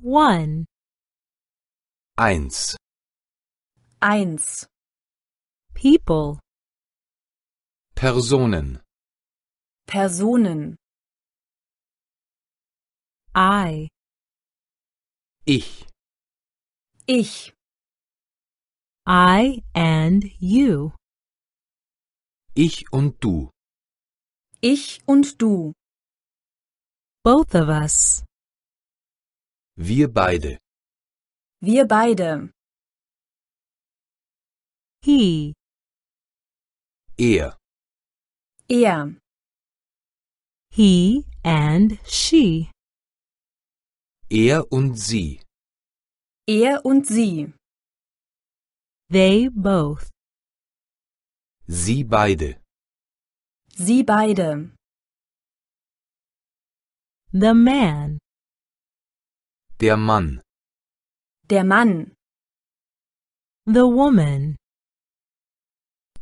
One. Eins. Eins. People. Personen. Personen. I. Ich. Ich. I and you. Ich und du. Ich und du. Both of us. Wir beide. Wir beide. He. Er. Er. He and she. Er und sie. Er und sie. They both. Sie beide. Sie beide. The man. Der Mann. Der Mann. The woman.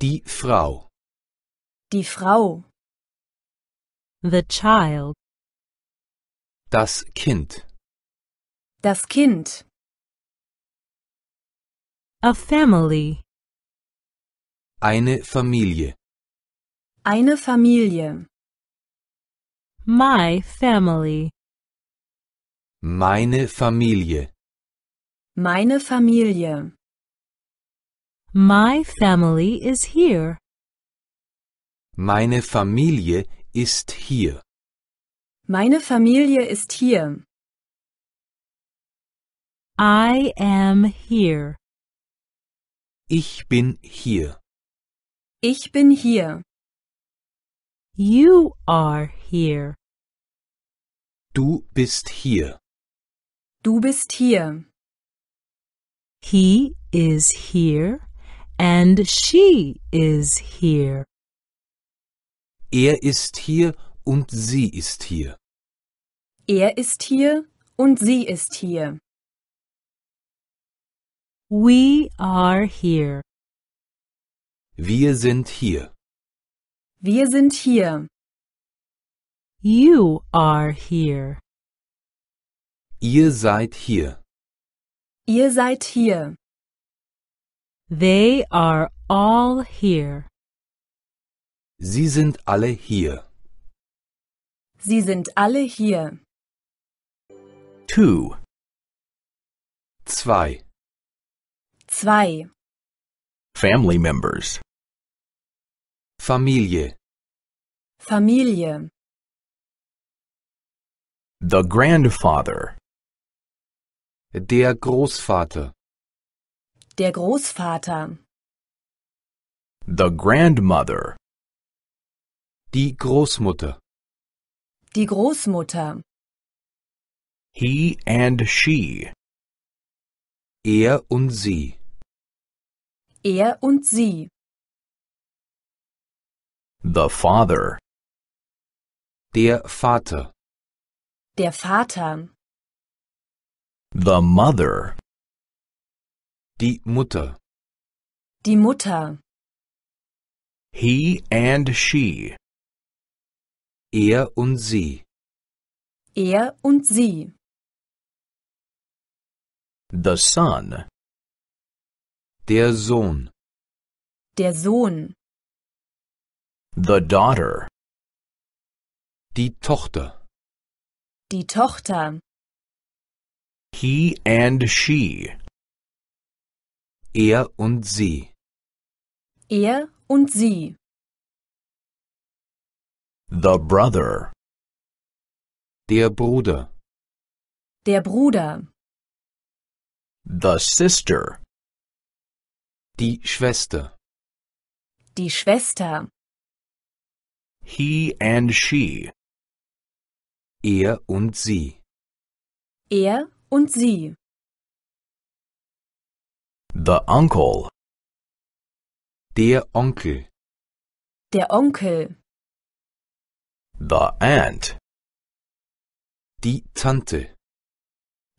Die Frau. Die Frau. The child. Das Kind. Das Kind. A family. Eine Familie. Eine Familie. My family. Meine Familie. Meine Familie. My family is here. Meine Familie ist hier. Meine Familie ist hier. I am here. Ich bin hier. Ich bin hier. You are here. Du bist hier. Du bist hier. He is here and she is here. Er ist hier und sie ist hier. Er ist hier und sie ist hier. We are here. Wir sind hier. Wir sind hier. You are here. Ihr seid hier. Ihr seid hier. They are all here. Sie sind alle hier. Sie sind alle hier. Two. Zwei. Zwei. Family members. Familie. Familie. The grandfather. Der Großvater. Der Großvater. The grandmother. Die Großmutter. Die Großmutter. He and she. Er und sie. Er und sie. The father. Der Vater. Der Vater. The mother. Die Mutter. Die Mutter. He and she. Er und sie. Er und sie. The son. Der Sohn. Der Sohn. The daughter. Die Tochter. Die Tochter. He and she. Er und sie. Er und sie. The brother. Der Bruder. Der Bruder. The sister. Die Schwester. Die Schwester. He and she. Er und sie. Er und sie. The uncle. Der Onkel. Der Onkel. The aunt. Die Tante.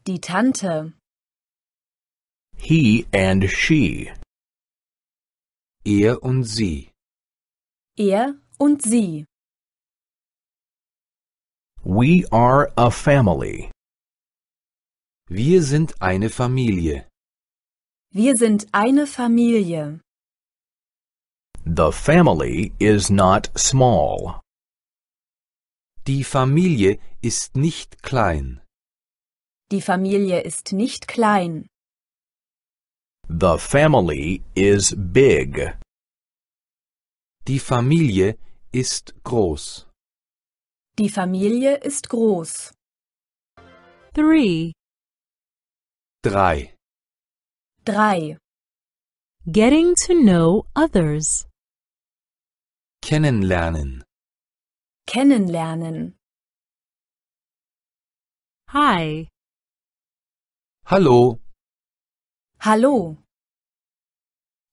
Die Tante. He and she. Er und sie. Er und sie. We are a family. Wir sind eine Familie. Wir sind eine Familie. The family is not small. Die Familie ist nicht klein. Die Familie ist nicht klein. The family is big. Die Familie ist groß. Die Familie ist groß. 3. Drei. Drei. Getting to know others. Kennenlernen. Kennenlernen. Hi. Hallo. Hallo.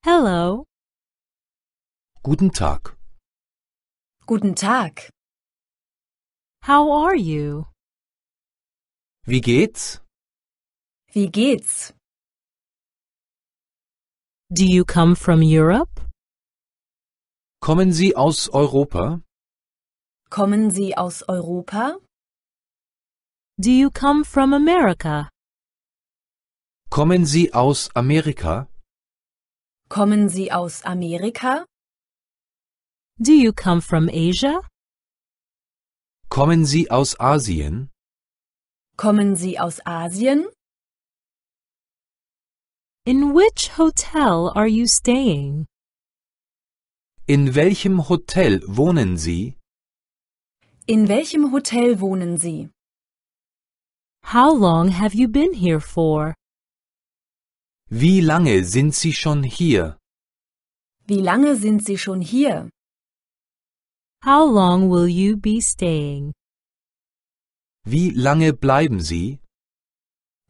Hello. Guten Tag. Guten Tag. How are you? Wie geht's? Wie geht's? Do you come from Europe? Kommen Sie aus Europa? Kommen Sie aus Europa? Do you come from America? Kommen Sie aus Amerika? Kommen Sie aus Amerika? Do you come from Asia? Kommen Sie aus Asien? Kommen Sie aus Asien? In which hotel are you staying? In welchem Hotel wohnen Sie? In welchem Hotel wohnen Sie? How long have you been here for? Wie lange sind Sie schon hier? Wie lange sind Sie schon hier? How long will you be staying? Wie lange bleiben Sie?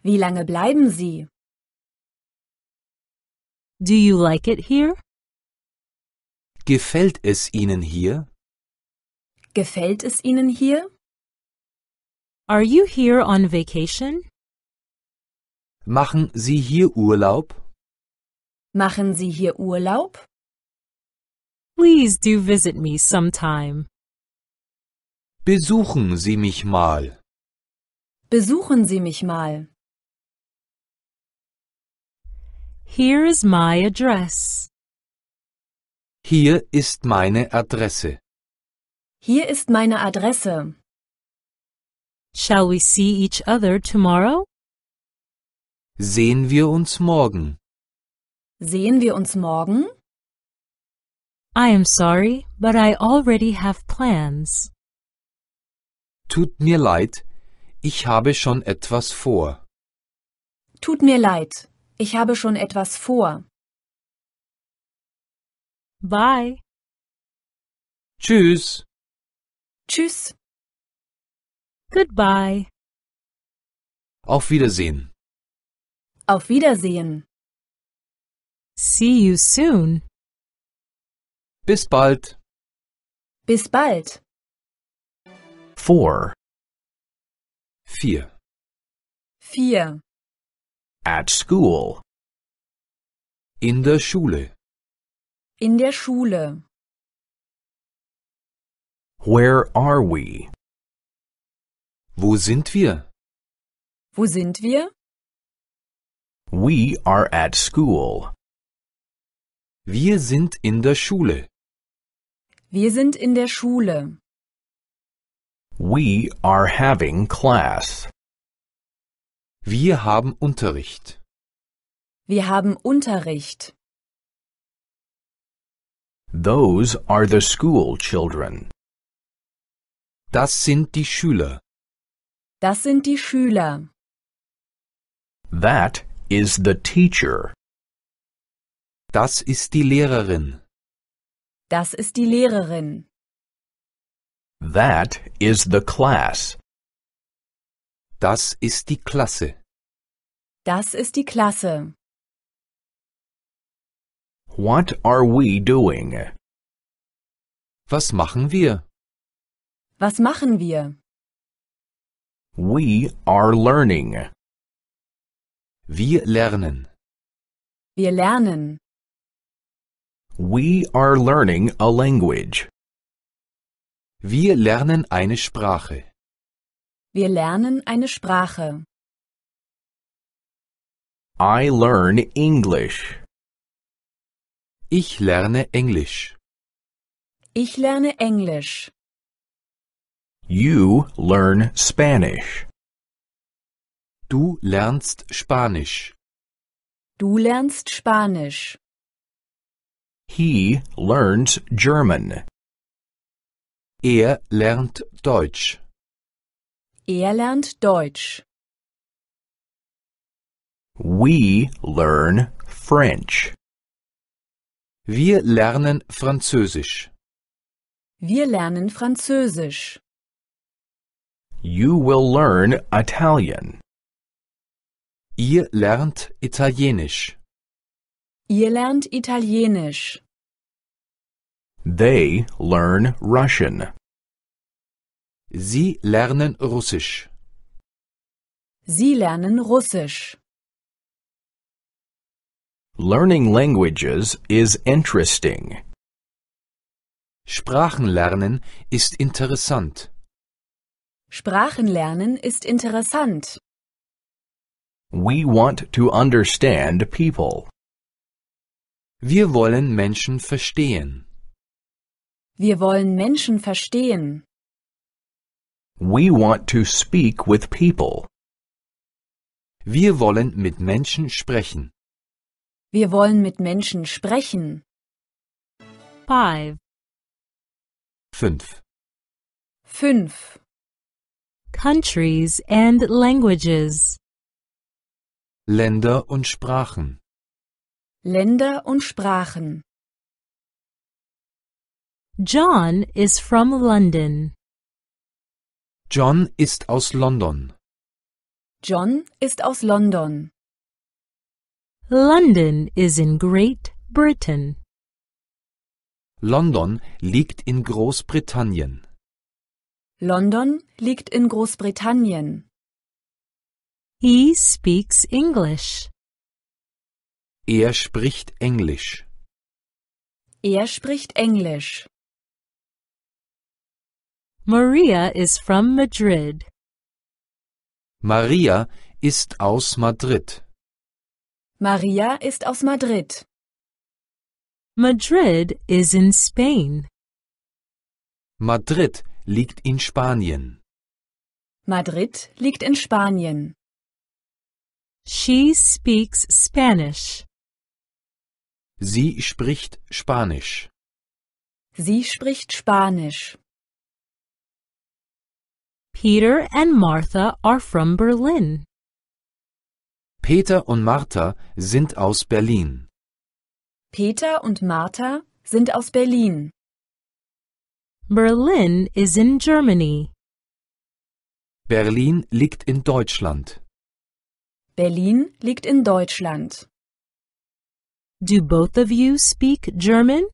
Wie lange bleiben Sie? Do you like it here? Gefällt es Ihnen hier? Gefällt es Ihnen hier? Are you here on vacation? Machen Sie hier Urlaub? Machen Sie hier Urlaub? Please do visit me sometime. Besuchen Sie mich mal. Besuchen Sie mich mal. Here is my address. Hier ist meine Adresse. Hier ist meine Adresse. Shall we see each other tomorrow? Sehen wir uns morgen? Sehen wir uns morgen? I am sorry, but I already have plans. Tut mir leid, ich habe schon etwas vor. Tut mir leid, ich habe schon etwas vor. Bye. Tschüss. Tschüss. Goodbye. Auf Wiedersehen. Auf Wiedersehen. See you soon. Bis bald. Bis bald. Four. Vier. Vier. At school. In der Schule. In der Schule. Where are we? Wo sind wir? Wo sind wir? We are at school. Wir sind in der Schule. Wir sind in der Schule. We are having class. Wir haben Unterricht. Wir haben Unterricht. Those are the school children. Das sind die Schüler. Das sind die Schüler. That is the teacher. Das ist die Lehrerin. Das ist die Lehrerin. That is the class. Das ist die Klasse. Das ist die Klasse. What are we doing? Was machen wir? Was machen wir? We are learning. Wir lernen. Wir lernen. We are learning a language. Wir lernen eine Sprache. Wir lernen eine Sprache. I learn English. Ich lerne Englisch. Ich lerne Englisch. You learn Spanish. Du lernst Spanisch. Du lernst Spanisch. He learns German. Er lernt Deutsch. Er lernt Deutsch. We learn French. Wir lernen Französisch. Wir lernen Französisch. You will learn Italian. Ihr lernt Italienisch. Ihr lernt Italienisch. They learn Russian. Sie lernen Russisch. Sie lernen Russisch. Learning languages is interesting. Sprachenlernen ist interessant. Sprachenlernen ist interessant. We want to understand people. Wir wollen Menschen verstehen. Wir wollen Menschen verstehen. We want to speak with people. Wir wollen mit Menschen sprechen. Wir wollen mit Menschen sprechen. 5 5 5 Countries and languages Länder und Sprachen Länder und Sprachen John is from London. John ist aus London. John ist aus London. London is in Great Britain. London liegt in Großbritannien. London liegt in Großbritannien. He speaks English. Er spricht Englisch. Er spricht Englisch. Maria is from Madrid. Maria ist aus Madrid. Maria ist aus Madrid. Madrid is in Spain. Madrid liegt in Spanien. Madrid liegt in Spanien. She speaks Spanish. Sie spricht Spanisch. Sie spricht Spanisch. Peter and Martha are from Berlin. Peter und Martha sind aus Berlin. Peter und Martha sind aus Berlin. Berlin is in Germany. Berlin liegt in Deutschland. Berlin liegt in Deutschland. Do both of you speak German?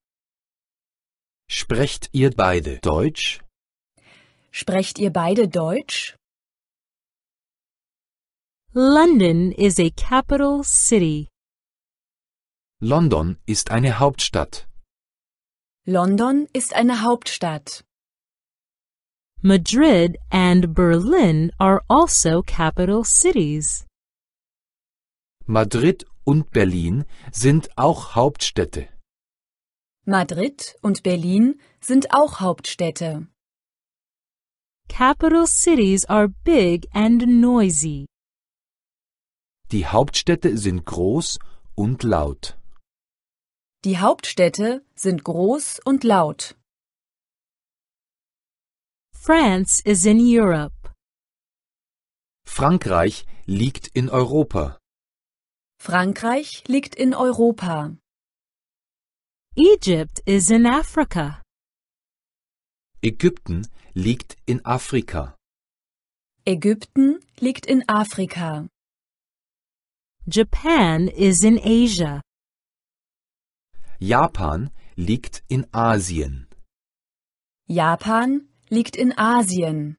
Sprecht ihr beide Deutsch? Sprecht ihr beide Deutsch? London is a capital city. London ist eine Hauptstadt. London ist eine Hauptstadt. Madrid and Berlin are also capital cities. Madrid und Berlin sind auch Hauptstädte. Madrid und Berlin sind auch Hauptstädte. Capital cities are big and noisy. Die Hauptstädte sind groß und laut. Die Hauptstädte sind groß und laut. France is in Europe. Frankreich liegt in Europa. Frankreich liegt in Europa. Egypt is in Africa. Ägypten liegt in Afrika. Ägypten liegt in Afrika. Japan is in Asia. Japan liegt in Asien. Japan liegt in Asien.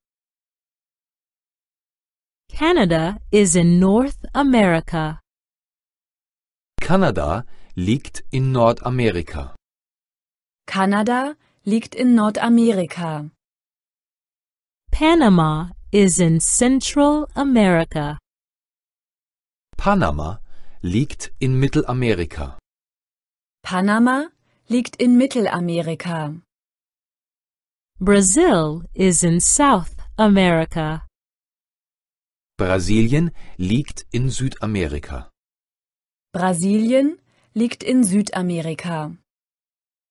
Canada is in North America. Kanada liegt in Nordamerika. Kanada liegt in Nordamerika. Panama is in Central America. Panama liegt in Mittelamerika. Panama liegt in Mittelamerika. Brazil is in South America. Brasilien liegt in Südamerika. Brasilien liegt in Südamerika.